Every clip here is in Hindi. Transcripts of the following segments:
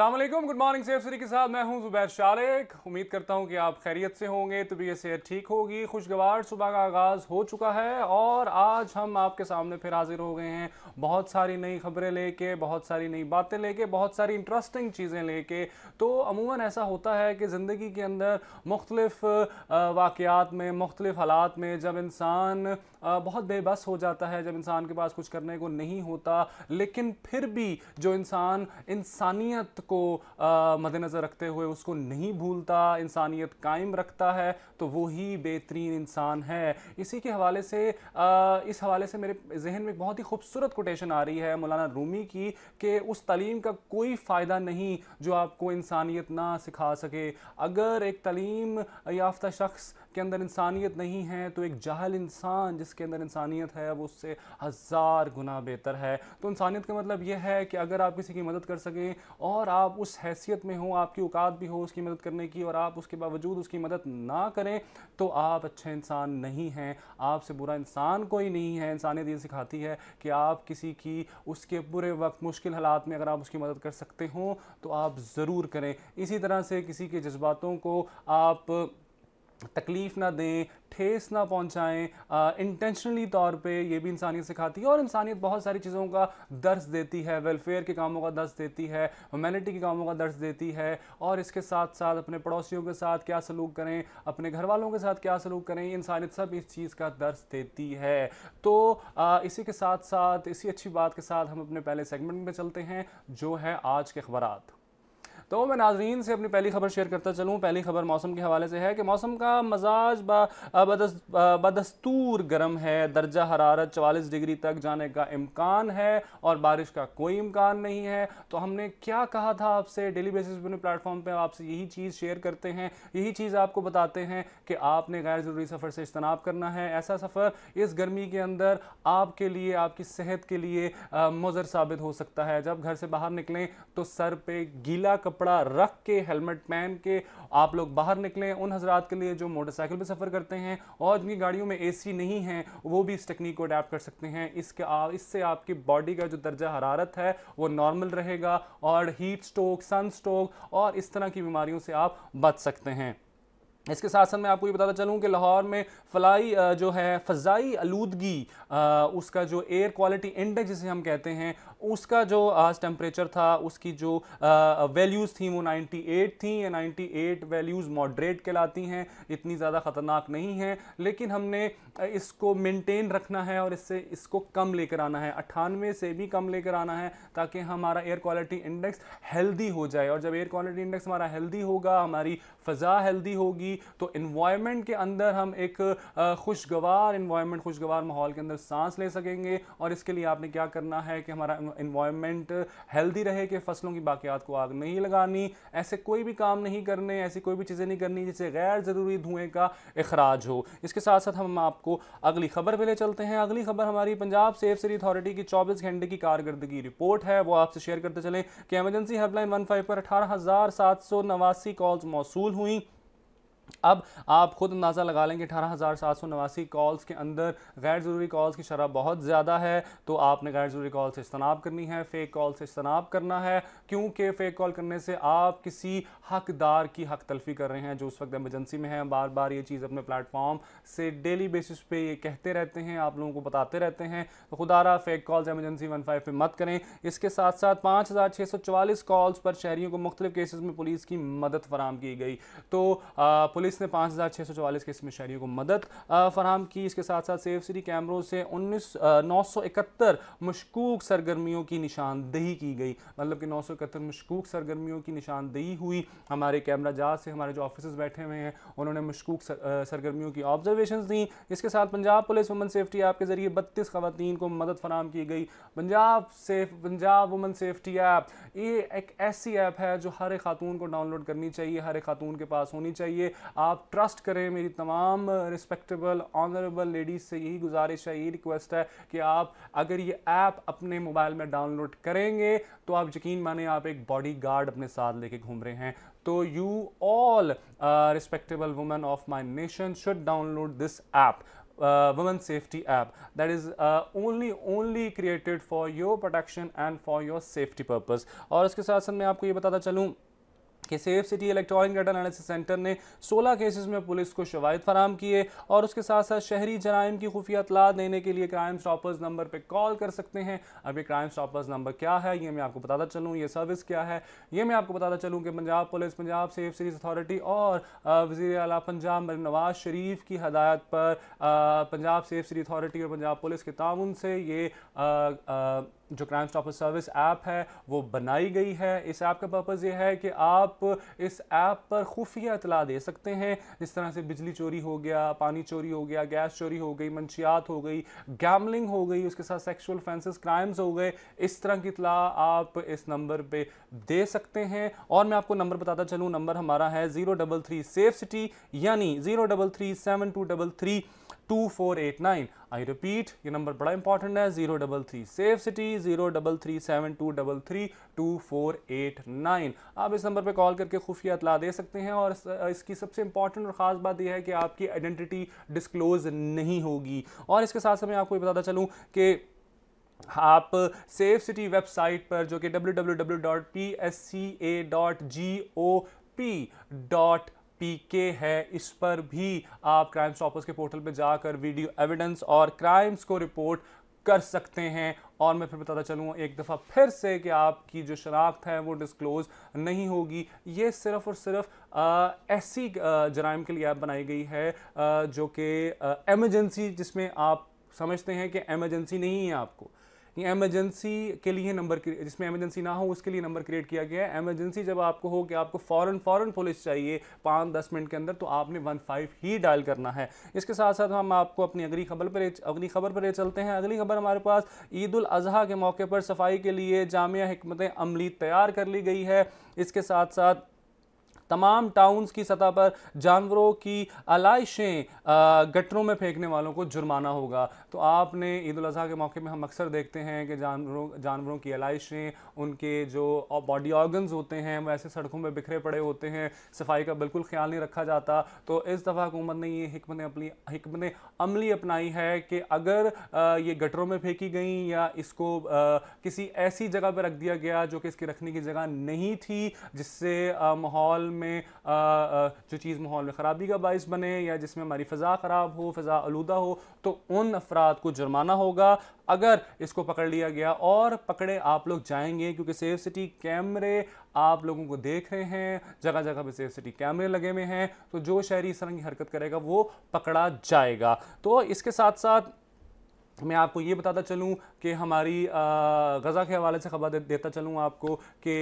असलम गुड मॉर्निंग सेफ सरी के साथ मैं हूं जुबैर शालिक उम्मीद करता हूं कि आप खैरियत से होंगे तबीयत तो सेहत ठीक होगी खुशगवार सुबह का आगाज़ हो चुका है और आज हम आपके सामने फिर हाजिर हो गए हैं बहुत सारी नई खबरें लेके बहुत सारी नई बातें लेके बहुत सारी इंटरेस्टिंग चीज़ें लेके तो अमूमन ऐसा होता है कि ज़िंदगी के अंदर मुख्तलफ़ वाक़ात में मुख्तलिफ़ हालात में जब इंसान बहुत बेबस हो जाता है जब इंसान के पास कुछ करने को नहीं होता लेकिन फिर भी जो इंसान इंसानियत को मद्देनज़र रखते हुए उसको नहीं भूलता इंसानियत कायम रखता है तो वो ही बेहतरीन इंसान है इसी के हवाले से आ, इस हवाले से मेरे जहन में बहुत ही खूबसूरत कोटेशन आ रही है मौलाना रूमी की कि उस तलीम का कोई फ़ायदा नहीं जो आपको इंसानियत ना सिखा सके अगर एक तलीम याफ्ता शख्स के अंदर इंसानियत नहीं है तो एक जाहल इंसान जिसके अंदर इंसानियत है वो उससे हज़ार गुना बेहतर है तो इंसानियत का मतलब यह है कि अगर आप किसी की मदद कर सकें और आप उस हैसियत में हों आपकी औकात भी हो उसकी मदद करने की और आप उसके बावजूद उसकी मदद ना करें तो आप अच्छे इंसान नहीं हैं आपसे बुरा इंसान कोई नहीं है इंसानियत ये सिखाती है कि आप किसी की उसके बुरे वक्त मुश्किल हालात में अगर आप उसकी मदद कर सकते हो तो आप ज़रूर करें इसी तरह से किसी के जज्बातों को आप तकलीफ़ ना दें ठेस ना पहुंचाएं इंटेंशनली तौर पे ये भी इंसानियत सिखाती है और इंसानियत बहुत सारी चीज़ों का दर्ज देती है वेलफेयर के कामों का दर्ज देती है ह्यूमैनिटी के कामों का दर्ज देती है और इसके साथ साथ अपने पड़ोसियों के साथ क्या सलूक करें अपने घर वालों के साथ क्या सलूक करें इंसानियत सब इस चीज़ का दर्ज देती है तो आ, इसी के साथ साथ इसी अच्छी बात के साथ हम अपने पहले सेगमेंट में चलते हैं जो है आज के अखबार तो मैं नाजरीन से अपनी पहली खबर शेयर करता चलूँ पहली खबर मौसम के हवाले से है कि मौसम का मजाज बदस्तूर गर्म है दर्जा हरारत चवालीस डिग्री तक जाने का इम्कान है और बारिश का कोई इम्कान नहीं है तो हमने क्या कहा था आपसे डेली बेसिस पर प्लेटफॉर्म पर आपसे यही चीज़ शेयर करते हैं यही चीज़ आपको बताते हैं कि आपने गैर ज़रूरी सफ़र से इजतनाब करना है ऐसा सफ़र इस गर्मी के अंदर आपके लिए आपकी सेहत के लिए मज़र साबित हो सकता है जब घर से बाहर निकलें तो सर पर गीला कपड़ा कपड़ा रख के हेलमेट पहन के आप लोग बाहर निकलें उन हजरात के लिए जो मोटरसाइकिल पर सफ़र करते हैं और जिनकी गाड़ियों में ए नहीं है वो भी इस टेक्निक को अडेप्ट कर सकते हैं इसके इससे आपकी बॉडी का जो दर्जा हरारत है वो नॉर्मल रहेगा और हीट स्ट्रोक सन स्ट्रोक और इस तरह की बीमारियों से आप बच सकते हैं इसके साथ साथ मैं आपको ये बताता चलूँ कि लाहौर में फलाई जो है फ़जाई आलूदगी उसका जो एयर क्वालिटी इंडेक्स जिसे हम कहते हैं उसका जो आज टेम्परेचर था उसकी जो वैल्यूज़ थी वो 98 थी या 98 वैल्यूज़ मॉडरेट कहलाती हैं इतनी ज़्यादा ख़तरनाक नहीं हैं लेकिन हमने इसको मेनटेन रखना है और इससे इसको कम लेकर आना है अट्ठानवे से भी कम लेकर आना है ताकि हमारा एयर क्वालिटी इंडेक्स हेल्दी हो जाए और जब एयर क्वालिटी इंडेक्स हमारा हेल्दी होगा हमारी फ़ा हेल्दी होगी तो इन्वायरमेंट के अंदर हम एक खुशगवार इन्वायरमेंट खुशगवार माहौल के अंदर सांस ले सकेंगे और इसके लिए आपने क्या करना है कि हमारा इन्वायरमेंट हेल्दी रहे कि फसलों की बाकियात को आग नहीं लगानी ऐसे कोई भी काम नहीं करने ऐसी कोई भी चीज़ें नहीं करनी जिससे गैर ज़रूरी धुएँ का अखराज हो इसके साथ साथ हम आपको अगली खबर पर ले चलते हैं अगली खबर हमारी पंजाब सेफ सिटी अथॉरिटी की चौबीस घंटे की कारकर्दगी रिपोर्ट है वो आपसे शेयर करते चलें कि एमरजेंसी हेल्पलाइन वन फाइव पर अठारह हज़ार सात सौ नवासी कॉल्स मौसू हुई अब आप खुद अंदाज़ा लगा लेंगे अठारह हज़ार सात सौ नवासी कॉल्स के अंदर गैर ज़रूरी कॉल्स की शरह बहुत ज़्यादा है तो आपने गैर ज़रूरी कॉल से इजतनाब करनी है फ़ेक कॉल से इजतनाब करना है क्योंकि फ़ेक कॉल करने से आप किसी हकदार की हक तलफी कर रहे हैं जो उस वक्त एमरजेंसी में है बार बार ये चीज़ अपने प्लेटफॉर्म से डेली बेसिस पे ये कहते रहते हैं आप लोगों को बताते रहते हैं तो खुदारा fake calls emergency one five पर मत करें इसके साथ साथ पाँच हज़ार छः सौ चवालीस कॉल्स पर शहरीों को मुख्तलिफ केसेस में पुलिस की मदद फराम की गई तो पुलिस ने पाँच हज़ार छः सौ चवालीस केस में शहरियों को मदद फराम की इसके साथ साथ सेफ सिटी कैमरों से उन्नीस नौ सौ इकहत्तर मशकूक सरगर्मियों की निशानदेही की गई मतलब कि नौ सौ इकहत्तर मशकूक सरगर्मियों की निशानदेही हुई हमारे कैमरा जहाज से हमारे जो ऑफिसर्स बैठे हुए हैं उन्होंने मशकूक सर, सरगर्मियों की ऑब्जर्वेशन दी इसके साथ Punjab police woman safety app के ज़रिए बत्तीस खवतान को मदद फराम की गई Punjab safe Punjab woman safety app ये एक ऐसी ऐप है जो हर एक खातून को डाउनलोड करनी चाहिए हर एक खातून के पास होनी चाहिए आप ट्रस्ट करें मेरी तमाम रिस्पेक्टेबल ऑनरेबल लेडीज़ से यही गुजारिश है यही रिक्वेस्ट है कि आप अगर ये ऐप अपने मोबाइल में डाउनलोड करेंगे तो आप यकीन माने आप एक बॉडी गार्ड अपने साथ लेके घूम रहे हैं तो you all respectable women of my nation should download this app women safety app that is only only created for your protection and for your safety purpose और इसके साथ साथ मैं आपको ये बताता चलूँ कि safe city electronic data analysis centre ने 16 केसेस में पुलिस को शवायद फराम किए और उसके साथ साथ शहरी जराइम की खुफिया तला देने के लिए क्राइम स्टॉपर्स नंबर पर कॉल कर सकते हैं अब ये क्राइम स्टॉपर्स नंबर क्या है ये मैं आपको बताता चलूँ ये सर्विस क्या है ये मैं आपको बताता चलूँ कि Punjab police Punjab safe cities authority और वजी अला पंजाब नवाज शरीफ की हदायत पर पंजाब सेफ सिटी अथॉरिटी और पंजाब पुलिस के ताउन से ये जो क्राइम स्टॉपर सर्विस ऐप है वो बनाई गई है इस ऐप का पर्पज़ ये है कि आप इस ऐप पर खुफिया इतला दे सकते हैं जिस तरह से बिजली चोरी हो गया पानी चोरी हो गया गैस चोरी हो गई मंशियात हो गई गैमलिंग हो गई उसके साथ सेक्शुअल ऑफेंसेस क्राइम्स हो गए इस तरह की इतला आप इस नंबर पर दे सकते हैं और मैं आपको नंबर बताता चलूँ नंबर हमारा है zero double three safe city यानी zero double three seven two double three 2489 I repeat ये नंबर बड़ा इंपॉर्टेंट है zero zero double double double three three three safe city seven two two four eight nine आप इस नंबर पे कॉल करके खुफिया अतला दे सकते हैं और इसकी सबसे इंपॉर्टेंट और ख़ास बात यह है कि आपकी आइडेंटिटी डिस्क्लोज नहीं होगी और इसके साथ साथ मैं आपको ये बताता चलूँ कि आप सेफ सिटी वेबसाइट पर जो कि W W W dot P S C A dot G O P dot PK है इस पर भी आप क्राइम स्टॉपर्स के पोर्टल पे जाकर वीडियो एविडेंस और क्राइम्स को रिपोर्ट कर सकते हैं और मैं फिर बताता चलूँ एक दफ़ा फिर से कि आपकी जो शनाख्त है वो डिस्क्लोज नहीं होगी ये सिर्फ और सिर्फ आ, ऐसी जराइम के लिए ऐप बनाई गई है आ, जो कि एमरजेंसी जिसमें आप समझते हैं कि एमरजेंसी नहीं है आपको ये एमरजेंसी के लिए नंबर जिसमें एमरजेंसी ना हो उसके लिए नंबर क्रिएट किया गया है एमरजेंसी जब आपको हो कि आपको फ़ॉरन फॉरन पुलिस चाहिए पाँच दस मिनट के अंदर तो आपने वन फाइव ही डायल करना है इसके साथ साथ हम आपको अपनी अगली खबर पर अगली खबर पर चलते हैं अगली खबर हमारे पास ईद अजहा के मौके पर सफाई के लिए जामिया हमतें अमली तैयार कर ली गई है इसके साथ साथ तमाम टाउन्स की सतह पर जानवरों की आलाइशें गटरों में फेंकने वालों को जुर्माना होगा तो आपने ईद अजी के मौके में हम अक्सर देखते हैं कि जानवरों जानवरों की आलाइशें उनके जो बॉडी ऑर्गन्स होते हैं वो ऐसे सड़कों में बिखरे पड़े होते हैं सफाई का बिल्कुल ख्याल नहीं रखा जाता तो इस दफ़ा हुकूमत ने ये हमने अपनी हमने अमली अपनाई है कि अगर ये गटरों में फेंकी गई या इसको किसी ऐसी जगह पर रख दिया गया जो कि इसकी रखने की जगह नहीं थी जिससे माहौल में जो चीज़ माहौल में ख़राबी का बायस बने या जिसमें हमारी फ़ा ख़राब हो फ़ा आलूदा हो तो उन अफराद को जुर्माना होगा अगर इसको पकड़ लिया गया और पकड़े आप लोग जाएंगे क्योंकि सेफ सिटी कैमरे आप लोगों को देख रहे हैं जगह जगह पे सेफ सिटी कैमरे लगे हुए हैं तो जो शहरी इस तरह की हरकत करेगा वो पकड़ा जाएगा तो इसके साथ साथ तो मैं आपको ये बताता चलूँ कि हमारी गज़ा के हवाले से खबर देता चलूँ आपको कि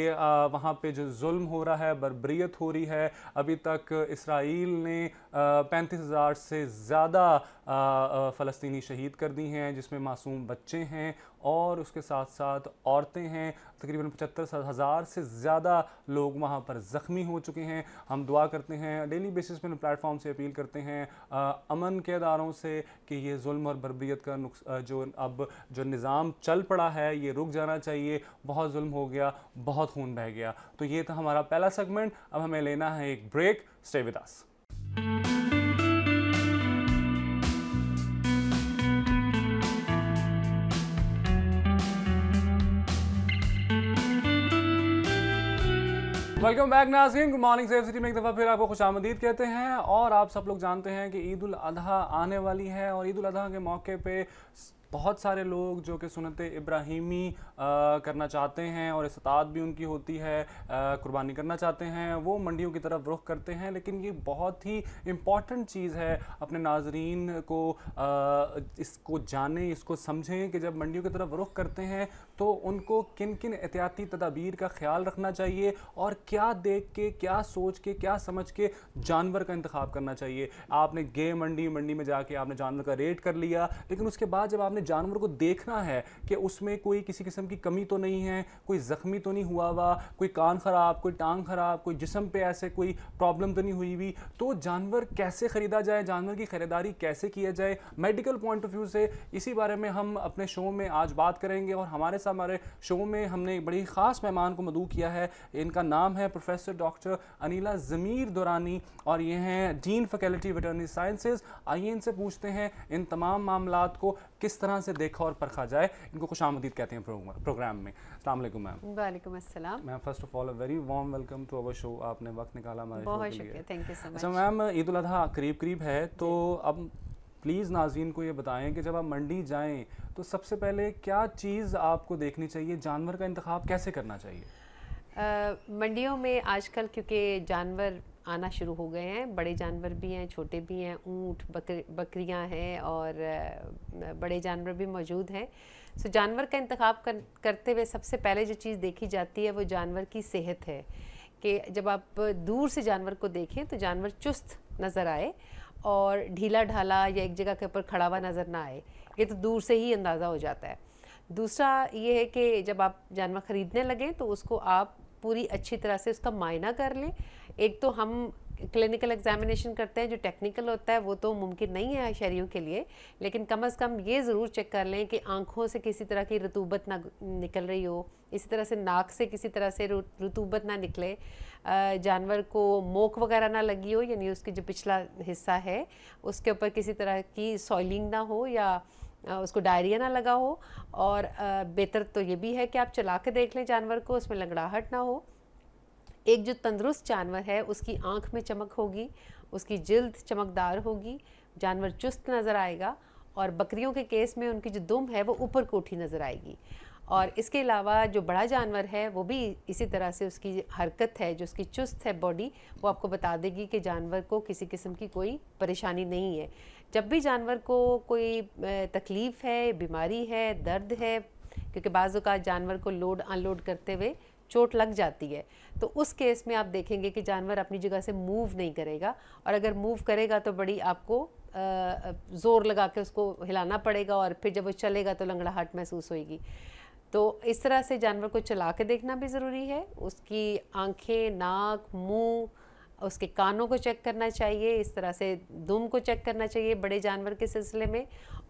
वहाँ पे जो जुल्म हो रहा है बरबरीत हो रही है अभी तक इसराइल ने पैंतीस हज़ार से ज़्यादा फ़लस्तीनी शहीद कर दी हैं जिसमें मासूम बच्चे हैं और उसके साथ साथ औरतें हैं तकरीबन पचहत्तर हज़ार से ज़्यादा लोग वहाँ पर ज़ख्मी हो चुके हैं हम दुआ करते हैं डेली बेसिस पर प्लेटफॉर्म से अपील करते हैं आ, अमन के अदारों से कि ये जुल्म और बरबरीत का जो अब जो निज़ाम चल पड़ा है ये रुक जाना चाहिए बहुत जुल्म हो गया बहुत खून बह गया तो ये था हमारा पहला सेगमेंट अब हमें लेना है एक break stay with us welcome back नाजिंग गुड मॉर्निंग सेफ सिटी में एक दफ़ा फिर आपको खुश आमदीद कहते हैं और आप सब लोग जानते हैं कि ईद उल आने वाली है और ईद उल के मौके पे बहुत सारे लोग जो कि सुनत इब्राहिमी करना चाहते हैं और इस्तात भी उनकी होती है कुर्बानी करना चाहते हैं वो मंडियों की तरफ रुख करते हैं लेकिन ये बहुत ही इम्पॉर्टेंट चीज़ है अपने नाजरीन को आ, इसको जाने इसको समझें कि जब मंडियों की तरफ रुख करते हैं तो उनको किन किन एहतियाती तदाबीर का ख्याल रखना चाहिए और क्या देख के क्या सोच के क्या समझ के जानवर का इंतखा करना चाहिए आपने गे मंडी मंडी में जाके आपने जानवर का रेट कर लिया लेकिन उसके बाद जब आपने आपने जानवर को देखना है कि उसमें कोई किसी किस्म की कमी तो नहीं है कोई ज़ख्मी तो नहीं हुआ हुआ कोई कान ख़राब कोई टांग ख़राब कोई जिसम पे ऐसे कोई प्रॉब्लम तो नहीं हुई हुई तो जानवर कैसे ख़रीदा जाए जानवर की ख़रीदारी कैसे किया जाए मेडिकल पॉइंट ऑफ व्यू से इसी बारे में हम अपने शो में आज बात करेंगे और हमारे साथ हमारे शो में हमने एक बड़ी ख़ास मेहमान को मदू किया है इनका नाम है प्रोफेसर डॉक्टर अनिला ज़मीर दुरानी और ये हैं डीन फैकल्टी वेटरनरी साइंसेज आइए इनसे पूछते हैं इन तमाम मामला को किस तरह तरह से देखा और परखा जाए इनको खुश आमदीद कहते हैं प्रोग्राम में अल्लाम मैम वालेकुम ma'am first of all very warm welcome to our show आपने वक्त निकाला हमारे अच्छा मैम ईद उल अजहा करीब करीब है तो अब प्लीज़ नाजीन को ये बताएं कि जब आप मंडी जाएं तो सबसे पहले क्या चीज़ आपको देखनी चाहिए जानवर का इंतखब कैसे करना चाहिए मंडियों में आजकल क्योंकि जानवर आना शुरू हो गए हैं बड़े जानवर भी हैं छोटे भी हैं ऊँट बकर बकरियाँ हैं और बड़े जानवर भी मौजूद हैं सो जानवर का इंतखब कर, करते हुए सबसे पहले जो चीज़ देखी जाती है वो जानवर की सेहत है कि जब आप दूर से जानवर को देखें तो जानवर चुस्त नज़र आए और ढीला ढाला या एक जगह के ऊपर खड़ा हुआ नज़र ना आए ये तो दूर से ही अंदाज़ा हो जाता है दूसरा ये है कि जब आप जानवर ख़रीदने लगें तो उसको आप पूरी अच्छी तरह से उसका मायना कर लें एक तो हम क्लिनिकल एग्जामिनेशन करते हैं जो टेक्निकल होता है वो तो मुमकिन नहीं है शहरीों के लिए लेकिन कम से कम ये ज़रूर चेक कर लें कि आँखों से किसी तरह की रतूबत ना निकल रही हो इसी तरह से नाक से किसी तरह से रतूबत ना निकले जानवर को मोक वगैरह ना लगी हो यानी उसकी जो पिछला हिस्सा है उसके ऊपर किसी तरह की सॉइलिंग ना हो या उसको डायरिया ना लगा हो और बेहतर तो ये भी है कि आप चला के देख लें जानवर को उसमें लंगड़ाहट ना हो एक जो तंदुरुस्त जानवर है उसकी आँख में चमक होगी उसकी जल्द चमकदार होगी जानवर चुस्त नज़र आएगा और बकरियों के केस में उनकी जो दुम है वो ऊपर कोठी नज़र आएगी और इसके अलावा जो बड़ा जानवर है वो भी इसी तरह से उसकी हरकत है जो उसकी चुस्त है बॉडी वो आपको बता देगी कि जानवर को किसी किस्म की कोई परेशानी नहीं है जब भी जानवर को कोई तकलीफ़ है बीमारी है दर्द है क्योंकि बाज़ जानवर को लोड अनलोड करते हुए चोट लग जाती है तो उस केस में आप देखेंगे कि जानवर अपनी जगह से मूव नहीं करेगा और अगर मूव करेगा तो बड़ी आपको ज़ोर लगा के उसको हिलाना पड़ेगा और फिर जब वो चलेगा तो लंगड़ाहट महसूस होगी तो इस तरह से जानवर को चला के देखना भी ज़रूरी है उसकी आँखें नाक मुंह उसके कानों को चेक करना चाहिए इस तरह से दुम को चेक करना चाहिए बड़े जानवर के सिलसिले में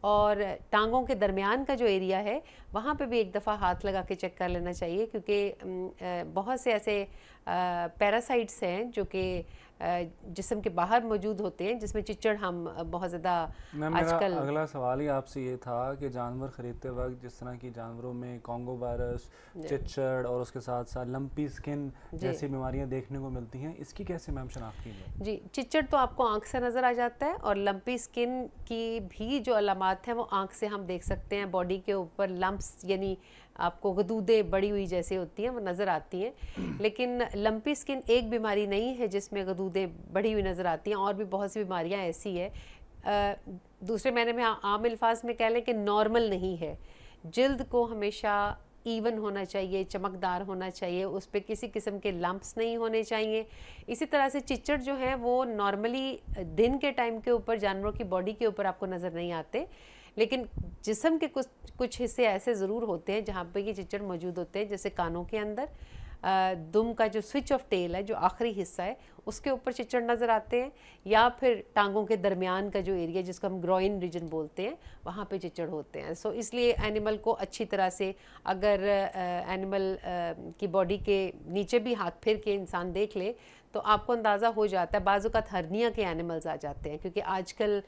और टांगों के दरमियान का जो एरिया है वहाँ पे भी एक दफ़ा हाथ लगा के चेक कर लेना चाहिए क्योंकि बहुत से ऐसे पैरासाइट्स हैं जो कि जिसम के बाहर मौजूद होते हैं जिसमें चिचड़ हम बहुत ज़्यादा आजकल अगला सवाल ही आपसे ये था कि जानवर ख़रीदते वक्त जिस तरह की जानवरों में कॉन्गो वायरस चिचड़ और उसके साथ साथ लंपी स्किन जैसी बीमारियां देखने को मिलती हैं इसकी कैसे मैम शनाख्त की जाए जी चिचड़ तो आपको आंख से नज़र आ जाता है और लंपी स्किन की भी जो अलामत हैं वो आंख से हम देख सकते हैं बॉडी के ऊपर लम्ब यानी आपको गदूदे बड़ी हुई जैसे होती हैं वो नज़र आती हैं लेकिन लंपी स्किन एक बीमारी नहीं है जिसमें गदूदे बढ़ी हुई नज़र आती हैं और भी बहुत सी बीमारियाँ ऐसी है दूसरे मैंने में हाँ, आम अल्फाज में कह लें कि नॉर्मल नहीं है जल्द को हमेशा इवन होना चाहिए चमकदार होना चाहिए उस पर किसी किस्म के लम्प्स नहीं होने चाहिए इसी तरह से चिचड़ जो है वो नॉर्मली दिन के टाइम के ऊपर जानवरों की बॉडी के ऊपर आपको नज़र नहीं आते लेकिन जिसम के कुछ कुछ हिस्से ऐसे ज़रूर होते हैं जहाँ पर ये चिचड़ मौजूद होते हैं जैसे कानों के अंदर दुम का जो स्विच ऑफ टेल है जो आखिरी हिस्सा है उसके ऊपर चिचड़ नज़र आते हैं या फिर टांगों के दरमियान का जो एरिया जिसको हम ग्रोइन रीजन बोलते हैं वहाँ पे चिचड़ होते हैं सो so, इसलिए एनिमल को अच्छी तरह से अगर एनिमल की बॉडी के नीचे भी हाथ फिर के इंसान देख ले तो आपको अंदाज़ा हो जाता है का हरनिया के एनिमल्स आ जाते हैं क्योंकि आजकल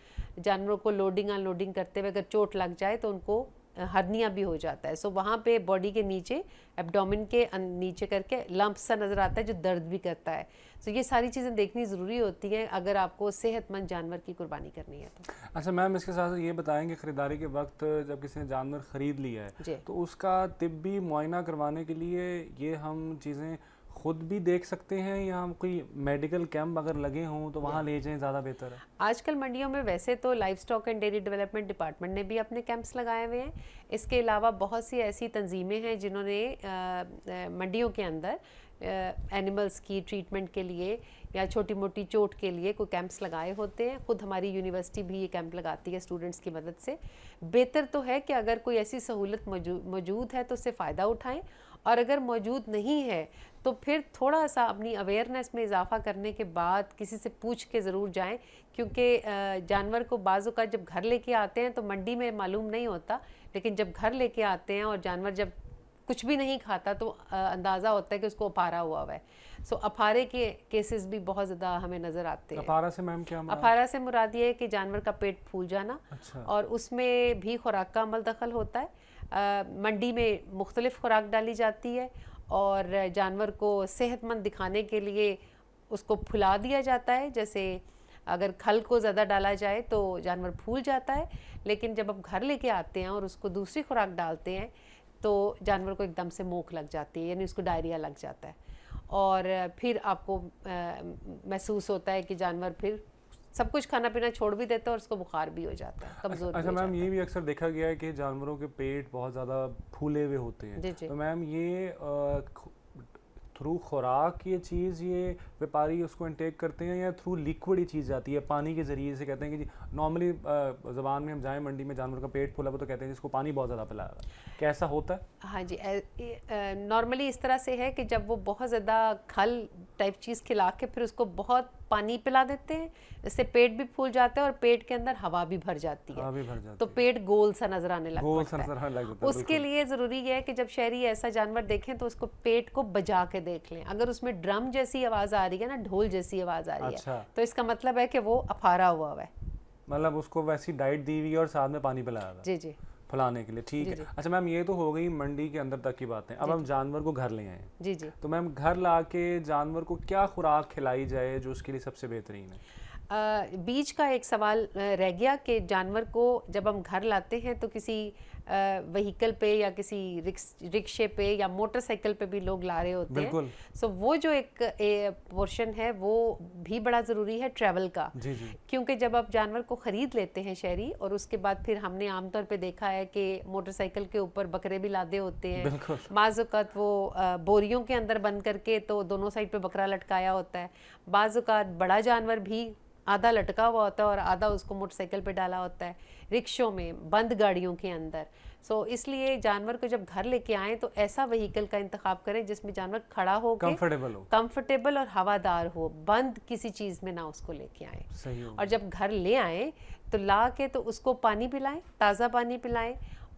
जानवरों को लोडिंग अनलोडिंग करते हुए अगर चोट लग जाए तो उनको हर्निया भी हो जाता है सो वहाँ पे बॉडी के नीचे एब्डोमिन के अं, नीचे करके लंप सा नज़र आता है जो दर्द भी करता है सो ये सारी चीज़ें देखनी ज़रूरी होती हैं अगर आपको सेहतमंद जानवर की कुर्बानी करनी है तो अच्छा मैम इसके साथ ये बताएं कि ख़रीदारी के वक्त जब किसी ने जानवर ख़रीद लिया है तो उसका तिबी मुआयना करवाने के लिए ये हम चीज़ें खुद भी देख सकते हैं या हम कोई मेडिकल कैंप अगर लगे हों तो वहाँ ले जाएं ज़्यादा बेहतर है आजकल मंडियों में वैसे तो life stock and dairy development department ने भी अपने कैंप्स लगाए हुए हैं इसके अलावा बहुत सी ऐसी तंजीमें हैं जिन्होंने मंडियों के अंदर एनिमल्स की ट्रीटमेंट के लिए या छोटी मोटी चोट के लिए कोई कैंप्स लगाए होते हैं खुद हमारी यूनिवर्सिटी भी ये कैंप लगाती है स्टूडेंट्स की मदद से बेहतर तो है कि अगर कोई ऐसी सहूलत मौजूद है तो उससे फ़ायदा उठाएं और अगर मौजूद नहीं है तो फिर थोड़ा सा अपनी अवेयरनेस में इजाफा करने के बाद किसी से पूछ के ज़रूर जाएं क्योंकि जानवर को बाजू का जब घर लेके आते हैं तो मंडी में मालूम नहीं होता लेकिन जब घर लेके आते हैं और जानवर जब कुछ भी नहीं खाता तो अंदाज़ा होता है कि उसको अपारा हुआ हुआ है सो so, अपारे के केसेस भी बहुत ज़्यादा हमें नज़र आते हैं अपारा से मैम क्या अपारा से मुराद ये है कि जानवर का पेट फूल जाना अच्छा। और उसमें भी खुराक का अमल दखल होता है मंडी में मुख्तलिफ खुराक डाली जाती है और जानवर को सेहतमंद दिखाने के लिए उसको फुला दिया जाता है जैसे अगर खल को ज़्यादा डाला जाए तो जानवर फूल जाता है लेकिन जब आप घर लेके आते हैं और उसको दूसरी खुराक डालते हैं तो जानवर को एकदम से मोख लग जाती है यानी उसको डायरिया लग जाता है और फिर आपको महसूस होता है कि जानवर फिर सब कुछ खाना पीना छोड़ भी देता है और उसको बुखार भी हो जाता है अच्छा, कमजोर अच्छा मैम ये भी अक्सर देखा गया है कि जानवरों के पेट बहुत ज़्यादा फूले हुए होते हैं तो मैम ये थ्रू खुराक ये चीज़ ये व्यापारी उसको इनटेक करते हैं या थ्रू लिक्विड ही चीज़ जाती है पानी के ज़रिए से कहते हैं कि नॉर्मली ज़बान में हम जाएँ मंडी में जानवर का पेट फूला हुआ तो कहते हैं जिसको पानी बहुत ज़्यादा पिलाया कैसा होता है हाँ जी नॉर्मली इस तरह से है कि जब वो बहुत ज़्यादा खल टाइप चीज़ खिला के फिर उसको बहुत पानी पिला देते हैं इससे पेट भी फूल जाता है और पेट के अंदर हवा भी भर जाती है भी भर जाती तो पेट गोल सा नजर आने लगता है लग जाता उसके लिए जरूरी है कि जब शहरी ऐसा जानवर देखें तो उसको पेट को बजा के देख लें अगर उसमें ड्रम जैसी आवाज़ आ आ रही है ना ढोल जैसी आवाज आ रही अच्छा। है तो इसका मतलब है कि वो अफारा हुआ हुआ है मतलब उसको वैसी डाइट दी हुई है और साथ में पानी पिलाया जी जी फलाने के लिए ठीक है अच्छा मैम ये तो हो गई मंडी के अंदर तक की बातें अब हम जानवर को घर ले आए जी जी तो मैम घर ला के जानवर को क्या खुराक खिलाई जाए जो उसके लिए सबसे बेहतरीन है आ, बीच का एक सवाल रह गया कि जानवर को जब हम घर लाते हैं तो किसी व्हीकल पे या किसी रिक्शे पे या मोटरसाइकिल पे भी लोग ला रहे होते हैं सो so, वो जो एक पोर्शन है वो भी बड़ा ज़रूरी है ट्रेवल का जी जी। क्योंकि जब आप जानवर को ख़रीद लेते हैं शहरी और उसके बाद फिर हमने आमतौर पे देखा है कि मोटरसाइकिल के ऊपर बकरे भी लादे होते हैं बाजत वो बोरियों के अंदर बंद करके तो दोनों साइड पे बकरा लटकाया होता है बाजत बड़ा जानवर भी आधा लटका हुआ होता है और आधा उसको मोटरसाइकिल पे डाला होता है रिक्शों में बंद गाड़ियों के अंदर सो so, इसलिए जानवर को जब घर लेके आए तो ऐसा व्हीकल का इंतखब करें जिसमें जानवर खड़ा हो कंफर्टेबल हो कंफर्टेबल और हवादार हो बंद किसी चीज़ में ना उसको लेके आए सही और जब घर ले आए तो ला के तो उसको पानी पिलाएं ताज़ा पानी पिलाएं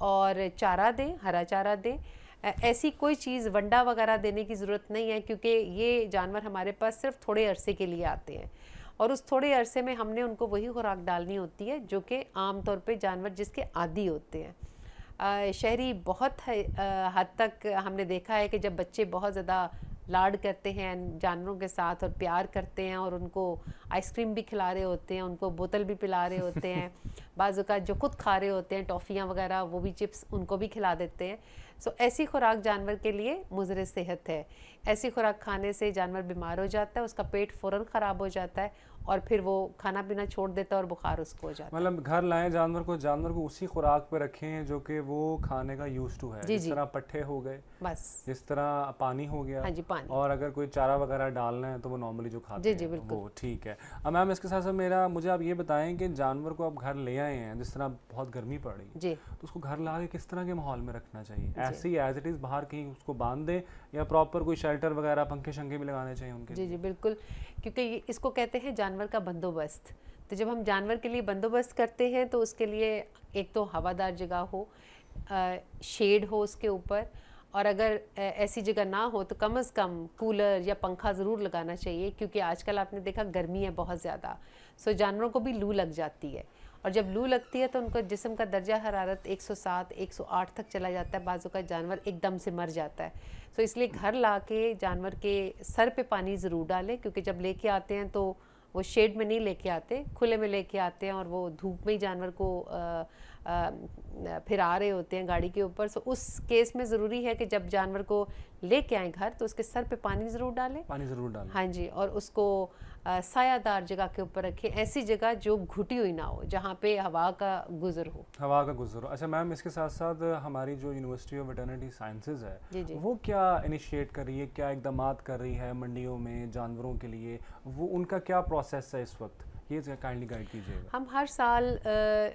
और चारा दें हरा चारा दें ऐसी कोई चीज़ वंडा वगैरह देने की ज़रूरत नहीं है क्योंकि ये जानवर हमारे पास सिर्फ थोड़े अरसे के लिए आते हैं और उस थोड़े अरसे में हमने उनको वही खुराक डालनी होती है जो कि आम तौर पर जानवर जिसके आदि होते हैं शहरी बहुत हद तक हमने देखा है कि जब बच्चे बहुत ज़्यादा लाड करते हैं जानवरों के साथ और प्यार करते हैं और उनको आइसक्रीम भी खिला रहे होते हैं उनको बोतल भी पिला रहे होते हैं का जो खुद खा रहे होते हैं टॉफ़ियाँ वगैरह वो भी चिप्स उनको भी खिला देते हैं सो ऐसी खुराक जानवर के लिए मुजर सेहत है ऐसी खुराक खाने से जानवर बीमार हो जाता है उसका पेट फ़ौर ख़राब हो जाता है और फिर वो खाना पीना छोड़ देता है और बुखार उसको हो जाता मतलब घर लाए जानवर को जानवर को उसी खुराक पे रखे हैं जो कि वो खाने का यूज टू है जिस तरह पट्टे हो गए बस इस तरह पानी हो गया हाँ जी पानी और अगर कोई चारा वगैरह डालना है तो वो नॉर्मली जो खाते जी जी तो बिल्कुल ठीक है अब मैम इसके साथ साथ मेरा मुझे आप ये बताएं कि जानवर को आप घर ले आए हैं जिस तरह बहुत गर्मी पड़ रही है तो उसको घर ला के किस तरह के माहौल में रखना चाहिए ऐसे ही एज इट इज बाहर कहीं उसको बांध दें या प्रॉपर कोई शेल्टर वगैरह पंखे शंखे भी लगाने चाहिए उनके जी जी बिल्कुल क्योंकि इसको कहते हैं जानवर का बंदोबस्त तो जब हम जानवर के लिए बंदोबस्त करते हैं तो उसके लिए एक तो हवादार जगह हो शेड हो उसके ऊपर और अगर ऐसी जगह ना हो तो कम से कम कूलर या पंखा ज़रूर लगाना चाहिए क्योंकि आजकल आपने देखा गर्मी है बहुत ज़्यादा सो जानवरों को भी लू लग जाती है और जब लू लगती है तो उनका जिसम का दर्जा हरारत 107, 108 तक चला जाता है बाजू का जानवर एकदम से मर जाता है सो तो इसलिए घर ला के जानवर के सर पे पानी ज़रूर डालें क्योंकि जब लेके आते हैं तो वो शेड में नहीं लेके आते खुले में लेके आते हैं और वो धूप में ही जानवर को आ, आ, फिर आ रहे होते हैं गाड़ी के ऊपर सो तो उस केस में ज़रूरी है कि जब जानवर को लेके आए घर तो उसके सर पे पानी ज़रूर डालें पानी ज़रूर डालें हाँ जी और उसको सायादार जगह के ऊपर रखें ऐसी जगह जो घुटी हुई ना हो जहाँ पे हवा का गुजर हो हवा का गुजर हो अच्छा मैम इसके साथ साथ हमारी जो यूनिवर्सिटी ऑफ वेटर्निटी साइंसेज है जी जी। वो क्या इनिशिएट कर रही है क्या इकदाम कर रही है मंडियों में जानवरों के लिए वो उनका क्या प्रोसेस है इस वक्त ये काइंडली गाइड कीजिएगा हम हर साल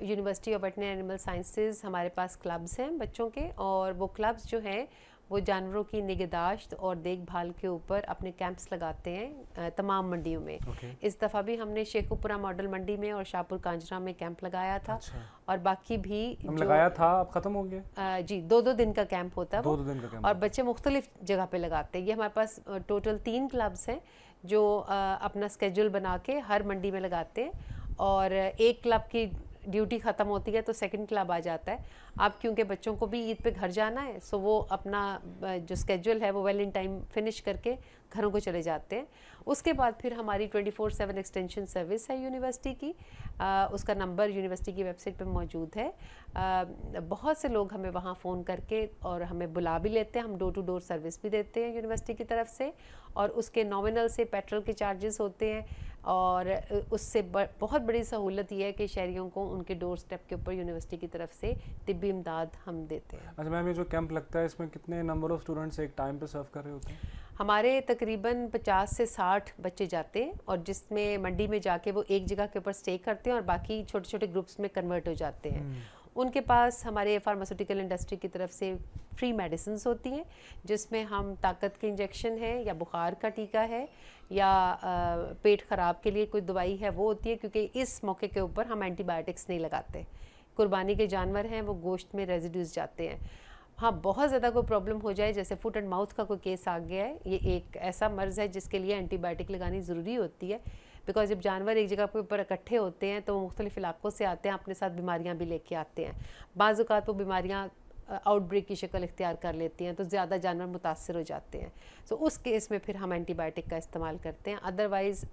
university of veterinary animal sciences हमारे पास क्लब्स हैं बच्चों के और वो क्लब्स जो हैं वो जानवरों की निगहदाश्त और देखभाल के ऊपर अपने कैंप्स लगाते हैं तमाम मंडियों में okay. इस दफ़ा भी हमने शेखुपुरा मॉडल मंडी में और शाहपुर कांजरा में कैंप लगाया था अच्छा। और बाकी भी हम लगाया था अब ख़त्म हो गया जी दो दो दिन का कैंप होता है दो, दो दिन का कैंप और बच्चे मुख्तलिफ जगह पे लगाते हैं ये हमारे पास टोटल तीन क्लब्स हैं जो अपना स्केड्यूल बना के हर मंडी में लगाते हैं और एक क्लब की ड्यूटी ख़त्म होती है तो सेकंड क्लब आ जाता है अब क्योंकि बच्चों को भी ईद पे घर जाना है सो वो अपना जो स्केड्यूल है वो वेल इन टाइम फिनिश करके घरों को चले जाते हैं उसके बाद फिर हमारी 24/7 एक्सटेंशन सर्विस है यूनिवर्सिटी की आ, उसका नंबर यूनिवर्सिटी की वेबसाइट पे मौजूद है आ, बहुत से लोग हमें वहाँ फ़ोन करके और हमें बुला भी लेते हैं हम डोर टू डोर सर्विस भी देते हैं यूनिवर्सिटी की तरफ से और उसके नॉमिनल से पेट्रोल के चार्जेस होते हैं और उससे बहुत बड़ी सहूलत यह है कि शहरीों को उनके डोर स्टेप के ऊपर यूनिवर्सिटी की तरफ से तिबी इमदाद हम देते हैं अच्छा मैम ये जो कैंप लगता है इसमें कितने नंबर ऑफ़ स्टूडेंट्स एक टाइम पर सर्व कर रहे होते हैं हमारे तकरीबन 50 से 60 बच्चे जाते हैं और जिसमें मंडी में जाके वो एक जगह के ऊपर स्टे करते हैं और बाकी छोटे छोटे ग्रुप्स में कन्वर्ट हो जाते हैं हम्म। उनके पास हमारे फार्मास्यूटिकल इंडस्ट्री की तरफ से फ्री मेडिसिन होती हैं जिसमें हम ताकत के इंजेक्शन है या बुखार का टीका है या पेट ख़राब के लिए कोई दवाई है वो होती है क्योंकि इस मौके के ऊपर हम एंटीबायोटिक्स नहीं लगाते कुर्बानी के जानवर हैं वो गोश्त में रेजिड्यूज़ जाते हैं हाँ बहुत ज़्यादा कोई प्रॉब्लम हो जाए जैसे फुट एंड माउथ का कोई केस आ गया है ये एक ऐसा मर्ज़ है जिसके लिए एंटीबायोटिक लगानी ज़रूरी होती है बिकॉज जब जानवर एक जगह पर इकट्ठे होते हैं तो वो मुख्तलिफ इलाकों से आते हैं अपने साथ बीमारियाँ भी लेके आते हैं बाजात वो बीमारियाँ आउटब्रेक की शक्ल इख्तियार कर लेती हैं तो ज़्यादा जानवर मुतासर हो जाते हैं तो so, उस केस में फिर हम एंटीबायोटिक का इस्तेमाल करते हैं अदरवाइज़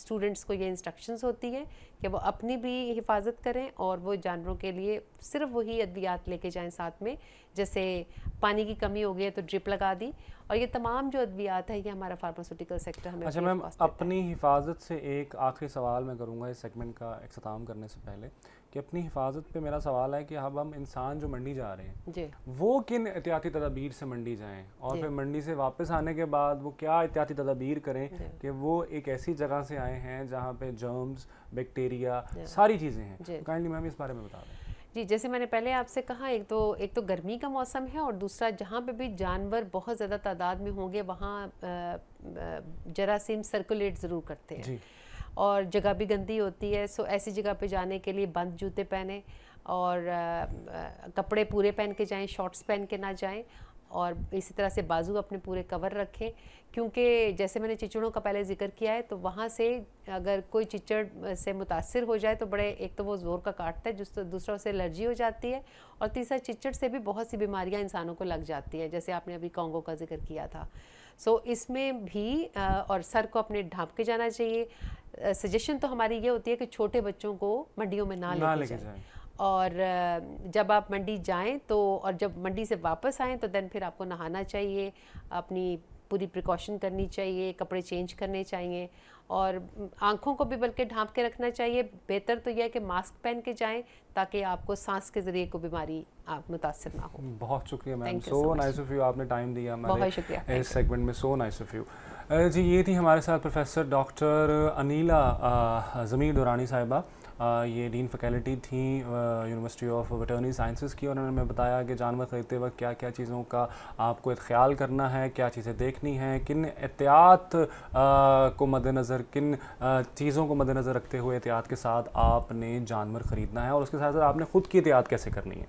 स्टूडेंट्स को ये इंस्ट्रक्शंस होती हैं कि वो अपनी भी हिफाजत करें और वो जानवरों के लिए सिर्फ वही अद्वियात लेके जाएं साथ में जैसे पानी की कमी हो गई है तो ड्रिप लगा दी और ये तमाम जो अद्वियात है ये हमारा फार्मास्यूटिकल सेक्टर हमें अच्छा मैम अपनी हिफाजत से एक आखिरी सवाल मैं करूँगा इस सेगमेंट का अख्ताम करने से पहले कि अपनी हिफाजत पे मेरा सवाल है कि अब हम इंसान जो मंडी जा रहे हैं वो किन एहतियाती तदाबीर से मंडी जाएं और फिर मंडी से वापस आने के बाद वो क्या एहतियाती तदाबीर करें कि वो एक ऐसी जगह से आए हैं जहाँ पे जर्म्स बैक्टीरिया सारी चीज़ें हैं काइंडली मैम इस बारे में बता दें जी जैसे मैंने पहले आपसे कहा एक तो एक तो गर्मी का मौसम है और दूसरा जहाँ पे भी जानवर बहुत ज़्यादा तादाद में होंगे वहाँ जरासीम सर्कुलेट ज़रूर करते हैं जी। और जगह भी गंदी होती है सो ऐसी जगह पे जाने के लिए बंद जूते पहने और आ, कपड़े पूरे पहन के जाएं शॉर्ट्स पहन के ना जाएं और इसी तरह से बाजू अपने पूरे कवर रखें क्योंकि जैसे मैंने चिचड़ों का पहले जिक्र किया है तो वहाँ से अगर कोई चिचड़ से मुतासर हो जाए तो बड़े एक तो वो ज़ोर का काटता है जिस तो दूसरा उसे एलर्जी हो जाती है और तीसरा चिचड़ से भी बहुत सी बीमारियाँ इंसानों को लग जाती हैं जैसे आपने अभी कॉन्गो का जिक्र किया था सो so, इसमें भी और सर को अपने ढांप के जाना चाहिए सजेशन तो हमारी ये होती है कि छोटे बच्चों को मंडियों में ना, ना लेके जाएं और जब आप मंडी जाएं तो और जब मंडी से वापस आएं तो देन फिर आपको नहाना चाहिए अपनी पूरी प्रिकॉशन करनी चाहिए कपड़े चेंज करने चाहिए और आँखों को भी बल्कि ढांप के रखना चाहिए बेहतर तो यह है कि मास्क पहन के जाएं ताकि आपको सांस के ज़रिए कोई बीमारी आप मुतासर ना हो बहुत शुक्रिया ma'am so nice of you आपने टाइम दिया बहुत शुक्रिया इस सेगमेंट में सो नाइस ऑफ यू जी ये थी हमारे साथ प्रोफेसर डॉक्टर अनिला ज़मीर दुरानी साहिबा ये डीन फैकल्टी थी यूनिवर्सिटी ऑफ वटर्नी साइंसेस की और उन्होंने बताया कि जानवर खरीदते वक्त क्या क्या चीज़ों का आपको ख्याल करना है क्या चीज़ें देखनी हैं किन एहतियात को मद्दनज़र किन चीज़ों को मद्दनज़र रखते हुए एहतियात के साथ आपने जानवर ख़रीदना है और उसके साथ साथ आपने ख़ुद की एहतियात कैसे करनी है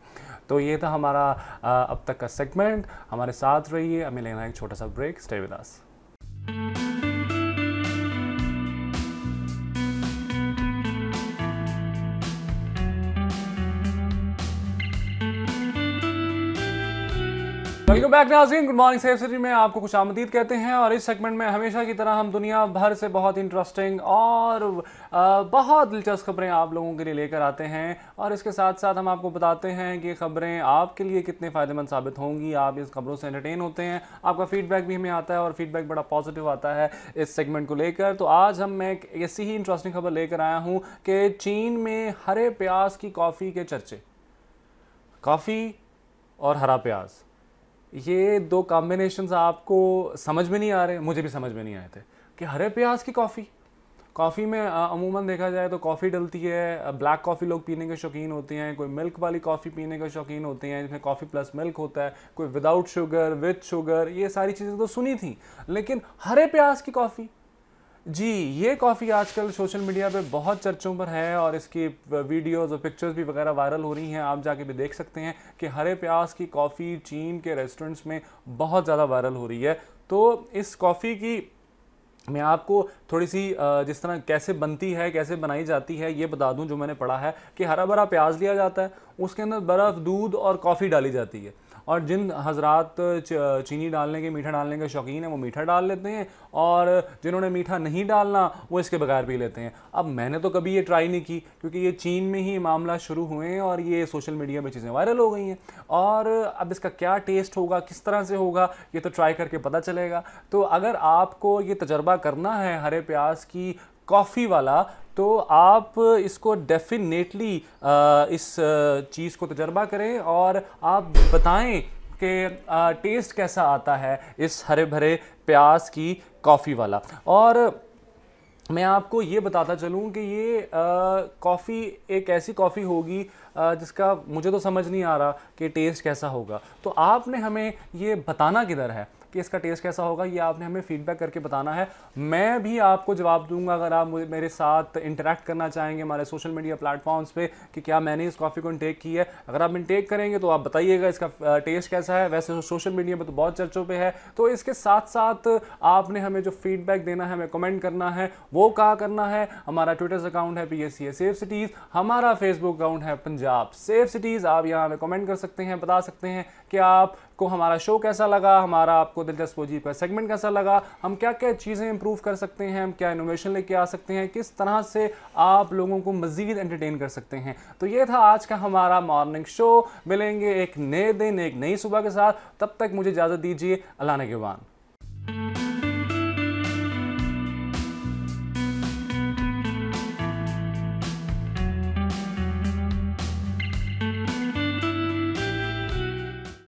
तो ये था हमारा अब तक का सेगमेंट हमारे साथ रहिए हमें लेना है एक छोटा सा break stay with welcome back Nazneen good morning safe city में आपको कुछ आमदीद कहते हैं और इस सेगमेंट में हमेशा की तरह हम दुनिया भर से बहुत इंटरेस्टिंग और बहुत दिलचस्प खबरें आप लोगों के लिए लेकर आते हैं और इसके साथ साथ हम आपको बताते हैं कि खबरें आपके लिए कितने फ़ायदेमंद साबित होंगी आप इस खबरों से एंटरटेन होते हैं आपका फीडबैक भी हमें आता है और फीडबैक बड़ा पॉजिटिव आता है इस सेगमेंट को लेकर तो आज हम मैं एक ऐसी ही इंटरेस्टिंग खबर लेकर आया हूँ कि चीन में हरे प्याज की कॉफ़ी के चर्चे कॉफ़ी और हरा प्याज ये दो कॉम्बिनेशन आपको समझ में नहीं आ रहे मुझे भी समझ में नहीं आए थे कि हरे प्याज की कॉफ़ी कॉफ़ी में अमूमन देखा जाए तो कॉफ़ी डलती है ब्लैक कॉफ़ी लोग पीने के शौकीन होते हैं कोई मिल्क वाली कॉफ़ी पीने के शौकीन होते हैं जिसमें कॉफ़ी प्लस मिल्क होता है कोई विदाउट शुगर विथ शुगर ये सारी चीज़ें तो सुनी थी लेकिन हरे प्याज की कॉफ़ी जी ये कॉफ़ी आजकल सोशल मीडिया पे बहुत चर्चों पर है और इसकी वीडियोस और पिक्चर्स भी वगैरह वायरल हो रही हैं आप जाके भी देख सकते हैं कि हरे प्याज की कॉफ़ी चीन के रेस्टोरेंट्स में बहुत ज़्यादा वायरल हो रही है तो इस कॉफ़ी की मैं आपको थोड़ी सी जिस तरह कैसे बनती है कैसे बनाई जाती है ये बता दूं जो मैंने पढ़ा है कि हरा भरा प्याज लिया जाता है उसके अंदर बर्फ़ दूध और कॉफ़ी डाली जाती है और जिन हजरात चीनी डालने के मीठा डालने के शौकीन हैं वो मीठा डाल लेते हैं और जिन्होंने मीठा नहीं डालना वो इसके बगैर पी लेते हैं अब मैंने तो कभी ये ट्राई नहीं की क्योंकि ये चीन में ही मामला शुरू हुए हैं और ये सोशल मीडिया में चीज़ें वायरल हो गई हैं और अब इसका क्या टेस्ट होगा किस तरह से होगा ये तो ट्राई करके पता चलेगा तो अगर आपको ये तजर्बा करना है हरे प्याज की कॉफ़ी वाला तो आप इसको डेफिनेटली इस चीज़ को तजर्बा करें और आप बताएं कि टेस्ट कैसा आता है इस हरे भरे प्याज की कॉफ़ी वाला और मैं आपको ये बताता चलूँ कि ये कॉफ़ी एक ऐसी कॉफ़ी होगी जिसका मुझे तो समझ नहीं आ रहा कि टेस्ट कैसा होगा तो आपने हमें ये बताना किधर है कि इसका टेस्ट कैसा होगा ये आपने हमें फीडबैक करके बताना है मैं भी आपको जवाब दूंगा अगर आप मेरे साथ इंटरेक्ट करना चाहेंगे हमारे सोशल मीडिया प्लेटफॉर्म्स पे कि क्या मैंने इस कॉफ़ी को इंटेक की है अगर आप इंटेक करेंगे तो आप बताइएगा इसका टेस्ट कैसा है वैसे सोशल मीडिया पर तो बहुत चर्चों पर है तो इसके साथ साथ आपने हमें जो फीडबैक देना है हमें कमेंट करना है वो कहा करना है हमारा ट्विटर अकाउंट है P S C safe cities हमारा फेसबुक अकाउंट है पंजाब सेफ सिटीज़ आप यहाँ हमें कमेंट कर सकते हैं बता सकते हैं कि आप आपको हमारा शो कैसा लगा हमारा आपको दिलचस्प वजीब का सेगमेंट कैसा लगा हम क्या क्या चीज़ें इंप्रूव कर सकते हैं हम क्या इनोवेशन लेके आ सकते हैं किस तरह से आप लोगों को मज़ीद एंटरटेन कर सकते हैं तो ये था आज का हमारा मॉर्निंग शो मिलेंगे एक नए दिन एक नई सुबह के साथ तब तक मुझे इजाज़त दीजिए अल्लाह के